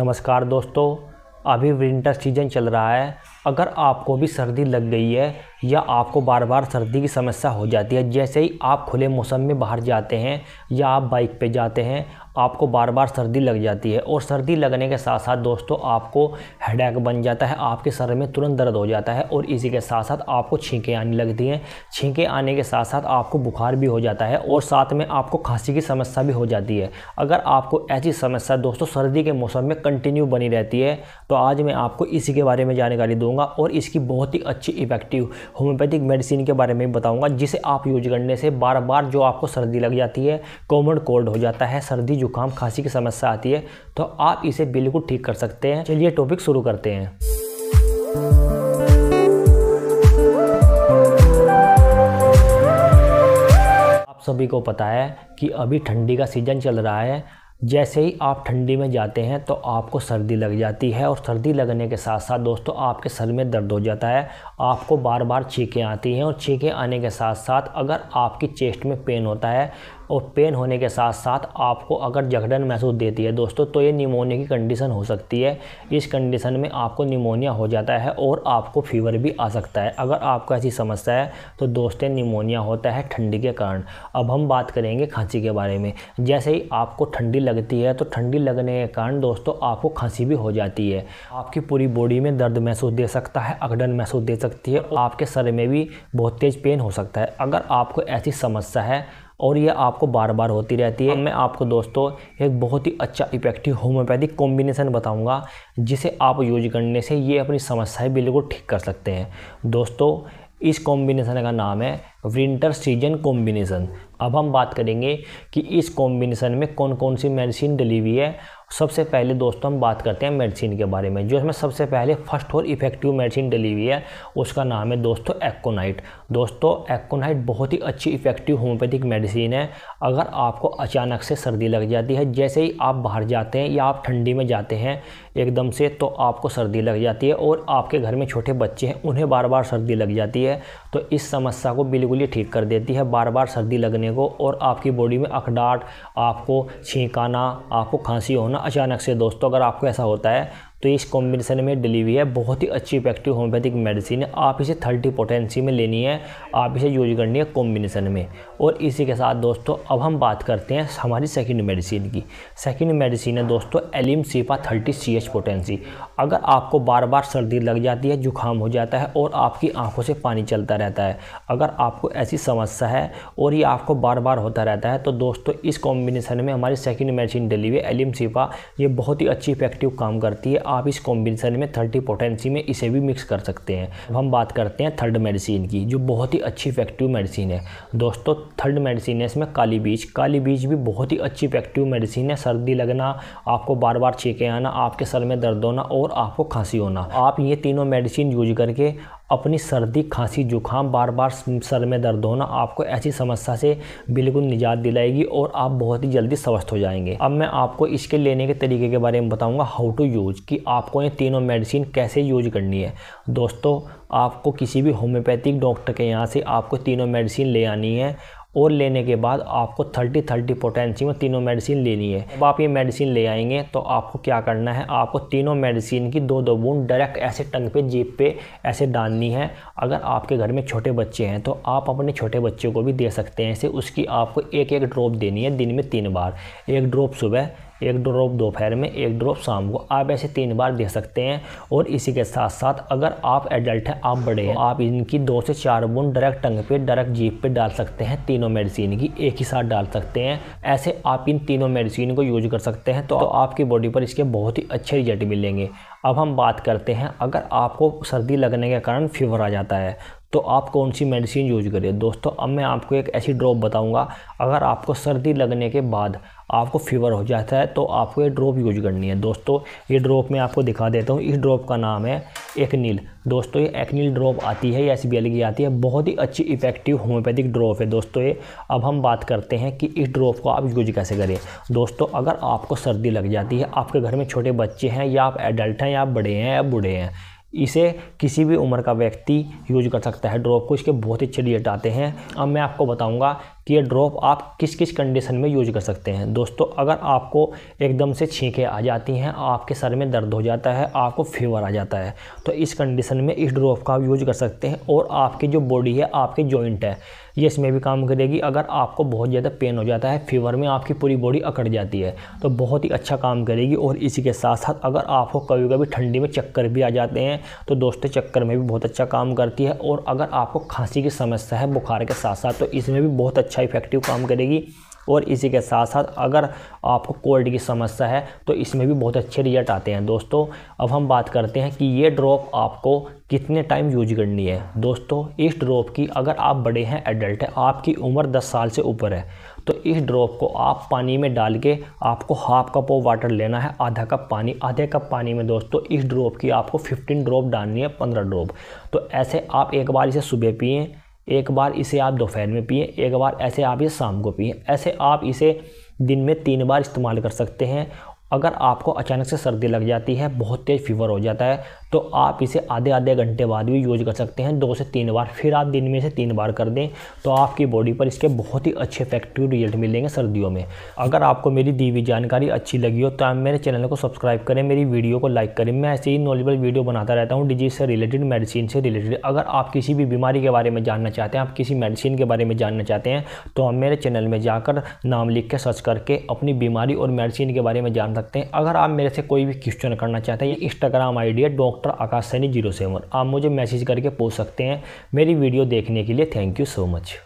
नमस्कार दोस्तों अभी विंटर सीजन चल रहा है अगर आपको भी सर्दी लग गई है या आपको बार बार सर्दी की समस्या हो जाती है जैसे ही आप खुले मौसम में बाहर जाते हैं या आप बाइक पे जाते हैं आपको बार बार सर्दी लग जाती है और सर्दी लगने के साथ साथ दोस्तों आपको हेडेक बन जाता है आपके सर में तुरंत दर्द हो जाता है और इसी के साथ साथ आपको छींकें आने लगती हैं छींकें आने के साथ साथ आपको बुखार भी हो जाता है और साथ में आपको खांसी की समस्या भी हो जाती है अगर आपको ऐसी समस्या दोस्तों सर्दी के मौसम में कंटिन्यू बनी रहती है तो आज मैं आपको इसी के बारे में जानकारी दूँगा और इसकी बहुत ही अच्छी इफेक्टिव होम्योपैथिक मेडिसिन के बारे में बताऊंगा जिसे आप यूज करने से बार बार जो आपको सर्दी लग जाती है कॉमन कोल्ड हो जाता है सर्दी जुकाम खांसी की समस्या आती है तो आप इसे बिल्कुल ठीक कर सकते हैं चलिए टॉपिक शुरू करते हैं आप सभी को पता है कि अभी ठंडी का सीज़न चल रहा है जैसे ही आप ठंडी में जाते हैं तो आपको सर्दी लग जाती है और सर्दी लगने के साथ साथ दोस्तों आपके सर में दर्द हो जाता है आपको बार बार छींकें आती हैं और छींकें आने के साथ साथ अगर आपकी चेस्ट में पेन होता है और पेन होने के साथ साथ आपको अगर जकड़न महसूस देती है दोस्तों तो ये निमोनिया की कंडीशन हो सकती है इस कंडीशन में आपको निमोनिया हो जाता है और आपको फीवर भी आ सकता है अगर आपको ऐसी समस्या है तो दोस्तों निमोनिया होता है ठंडी के कारण अब हम बात करेंगे खांसी के बारे में जैसे ही आपको ठंडी लगती है तो ठंडी लगने के कारण दोस्तों आपको खांसी भी हो जाती है आपकी पूरी बॉडी में दर्द महसूस दे सकता है अगडन महसूस दे सकती है आपके सर में भी बहुत तेज़ पेन हो सकता है अगर आपको ऐसी समस्या है और ये आपको बार बार होती रहती है हाँ। मैं आपको दोस्तों एक बहुत ही अच्छा इफेक्टिव होम्योपैथिक कॉम्बिनेशन बताऊँगा जिसे आप यूज करने से ये अपनी समस्याएँ बिल्कुल ठीक कर सकते हैं दोस्तों इस कॉम्बिनेशन का नाम है विंटर सीजन कॉम्बिनेशन अब हम बात करेंगे कि इस कॉम्बिनेशन में कौन कौन सी मेडिसिन डली हुई है सबसे पहले दोस्तों हम बात करते हैं मेडिसिन के बारे में जो इसमें सबसे पहले फर्स्ट और इफेक्टिव मेडिसिन डली हुई है उसका नाम है दोस्तों एक्कोनाइट दोस्तों एक्कोनाइट बहुत ही अच्छी इफेक्टिव होम्योपैथिक मेडिसिन है अगर आपको अचानक से सर्दी लग जाती है जैसे ही आप बाहर जाते हैं या आप ठंडी में जाते हैं एकदम से तो आपको सर्दी लग जाती है और आपके घर में छोटे बच्चे हैं उन्हें बार बार सर्दी लग जाती है तो इस समस्या को बिल्कुल बिल्कुल ये ठीक कर देती है बार बार सर्दी लगने को और आपकी बॉडी में अखडाट आपको छींकाना आपको खांसी होना अचानक से दोस्तों अगर आपको ऐसा होता है तो इस कॉम्बिनेशन में डली हुई है बहुत ही अच्छी इफेक्टिव होम्योपैथिक मेडिसिन है आप इसे थर्टी पोटेंसी में लेनी है आप इसे यूज करनी है कॉम्बिनेशन में और इसी के साथ दोस्तों अब हम बात करते हैं हमारी सेकेंड मेडिसिन की सेकेंड मेडिसिन है दोस्तों allium cepa thirty C H potency अगर आपको बार बार सर्दी लग जाती है जुकाम हो जाता है और आपकी आँखों से पानी चलता रहता है अगर आपको ऐसी समस्या है और ये आपको बार बार होता रहता है तो दोस्तों इस कॉम्बिनेशन में हमारी सेकेंड मेडिसिन डली हुई एलिम सीपा ये बहुत ही अच्छी इफेक्टिव काम करती है आप इस कॉम्बिनेशन में थर्टी पोटेंसी में इसे भी मिक्स कर सकते हैं अब हम बात करते हैं थर्ड मेडिसिन की जो बहुत ही अच्छी इफेक्टिव मेडिसिन है दोस्तों थर्ड मेडिसिन है इसमें काली बीज काली बीज भी बहुत ही अच्छी इफेक्टिव मेडिसिन है सर्दी लगना आपको बार बार छीके आना आपके सर में दर्द होना और आपको खांसी होना आप ये तीनों मेडिसिन यूज करके अपनी सर्दी खांसी जुकाम बार बार सर में दर्द होना आपको ऐसी समस्या से बिल्कुल निजात दिलाएगी और आप बहुत ही जल्दी स्वस्थ हो जाएंगे अब मैं आपको इसके लेने के तरीके के बारे में बताऊंगा हाउ टू यूज़ कि आपको ये तीनों मेडिसिन कैसे यूज करनी है दोस्तों आपको किसी भी होम्योपैथिक डॉक्टर के यहाँ से आपको तीनों मेडिसिन ले आनी है और लेने के बाद आपको थर्टी थर्टी पोटेंसी में तीनों मेडिसिन लेनी है जब आप ये मेडिसिन ले आएंगे तो आपको क्या करना है आपको तीनों मेडिसिन की दो दो बूंद डायरेक्ट ऐसे टंग पे जीप पे ऐसे डालनी है अगर आपके घर में छोटे बच्चे हैं तो आप अपने छोटे बच्चे को भी दे सकते हैं ऐसे उसकी आपको एक एक ड्रॉप देनी है दिन में तीन बार एक ड्रॉप सुबह एक ड्रॉप दोपहर में एक ड्रॉप शाम को आप ऐसे तीन बार दे सकते हैं और इसी के साथ साथ अगर आप एडल्ट हैं आप बड़े हैं तो आप इनकी दो से चार बूंद डायरेक्ट टंग पे डायरेक्ट जीप पे डाल सकते हैं तीनों मेडिसिन की एक ही साथ डाल सकते हैं ऐसे आप इन तीनों मेडिसिन को यूज कर सकते हैं तो, तो आपकी बॉडी पर इसके बहुत ही अच्छे रिजल्ट मिलेंगे अब हम बात करते हैं अगर आपको सर्दी लगने के कारण फीवर आ जाता है तो आप कौन सी मेडिसिन यूज करिए दोस्तों अब मैं आपको एक ऐसी ड्रॉप बताऊंगा अगर आपको सर्दी लगने के बाद आपको फीवर हो जाता है तो आपको ये ड्रॉप यूज करनी है दोस्तों ये ड्रॉप मैं आपको दिखा देता हूँ इस ड्रॉप का नाम है एक्नील दोस्तों ये एक्नील ड्रॉप आती है या एस की आती है बहुत ही अच्छी इफेक्टिव होम्योपैथिक ड्रॉप है दोस्तों ये अब हम बात करते हैं कि इस ड्रॉप को आप यूज कैसे करें दोस्तों अगर आपको सर्दी लग जाती है आपके घर में छोटे बच्चे हैं या आप एडल्ट हैं या आप बड़े हैं या बूढ़े हैं इसे किसी भी उम्र का व्यक्ति यूज कर सकता है ड्रॉप को इसके बहुत अच्छे रिजल्ट आते हैं अब मैं आपको बताऊंगा कि ये ड्रॉप आप किस किस कंडीशन में यूज कर सकते हैं दोस्तों अगर आपको एकदम से छींकें आ जाती हैं आपके सर में दर्द हो जाता है आपको फीवर आ जाता है तो इस कंडीशन में इस ड्रॉप का आप यूज कर सकते हैं और आपकी जो बॉडी है आपके जॉइंट है ये इसमें भी काम करेगी अगर आपको बहुत ज़्यादा पेन हो जाता है फीवर में आपकी पूरी बॉडी अकड़ जाती है तो बहुत ही अच्छा काम करेगी और इसी के साथ साथ अगर आपको कभी कभी ठंडी में चक्कर भी आ जाते हैं तो दोस्तों चक्कर में भी बहुत अच्छा काम करती है और अगर आपको खांसी की समस्या है बुखार के साथ साथ तो इसमें भी बहुत अच्छा अच्छा इफेक्टिव काम करेगी और इसी के साथ साथ अगर आपको कोल्ड की समस्या है तो इसमें भी बहुत अच्छे रिजल्ट आते हैं दोस्तों अब हम बात करते हैं कि ये ड्रॉप आपको कितने टाइम यूज करनी है दोस्तों इस ड्रॉप की अगर आप बड़े हैं एडल्ट हैं आपकी उम्र 10 साल से ऊपर है तो इस ड्रॉप को आप पानी में डाल के आपको हाफ कप ऑफ वाटर लेना है आधा कप पानी आधे कप पानी में दोस्तों इस ड्रॉप की आपको फिफ्टीन ड्रॉप डालनी है पंद्रह ड्रॉप तो ऐसे आप एक बार इसे सुबह पिए एक बार इसे आप दोपहर में पिए एक बार ऐसे आप इसे शाम को पिए ऐसे आप इसे दिन में तीन बार इस्तेमाल कर सकते हैं अगर आपको अचानक से सर्दी लग जाती है बहुत तेज़ फीवर हो जाता है तो आप इसे आधे आधे घंटे बाद भी यूज कर सकते हैं दो से तीन बार फिर आप दिन में से तीन बार कर दें तो आपकी बॉडी पर इसके बहुत ही अच्छे इफेक्टिव रिजल्ट मिलेंगे सर्दियों में अगर आपको मेरी दी हुई जानकारी अच्छी लगी हो तो आप मेरे चैनल को सब्सक्राइब करें मेरी वीडियो को लाइक करें मैं ऐसे ही नॉलेजबल वीडियो बनाता रहता हूँ डिजीज से रिलेटेड मेडिसिन से रिलेटेड अगर आप किसी भी बीमारी के बारे में जानना चाहते हैं आप किसी मेडिसिन के बारे में जानना चाहते हैं तो आप मेरे चैनल में जाकर नाम लिख के सर्च करके अपनी बीमारी और मेडिसिन के बारे में जान सकते हैं अगर आप मेरे से कोई भी क्वेश्चन करना चाहते हैं Instagram idea doctor doctor Akash Saini zero seven आप मुझे मैसेज करके पूछ सकते हैं मेरी वीडियो देखने के लिए थैंक यू सो मच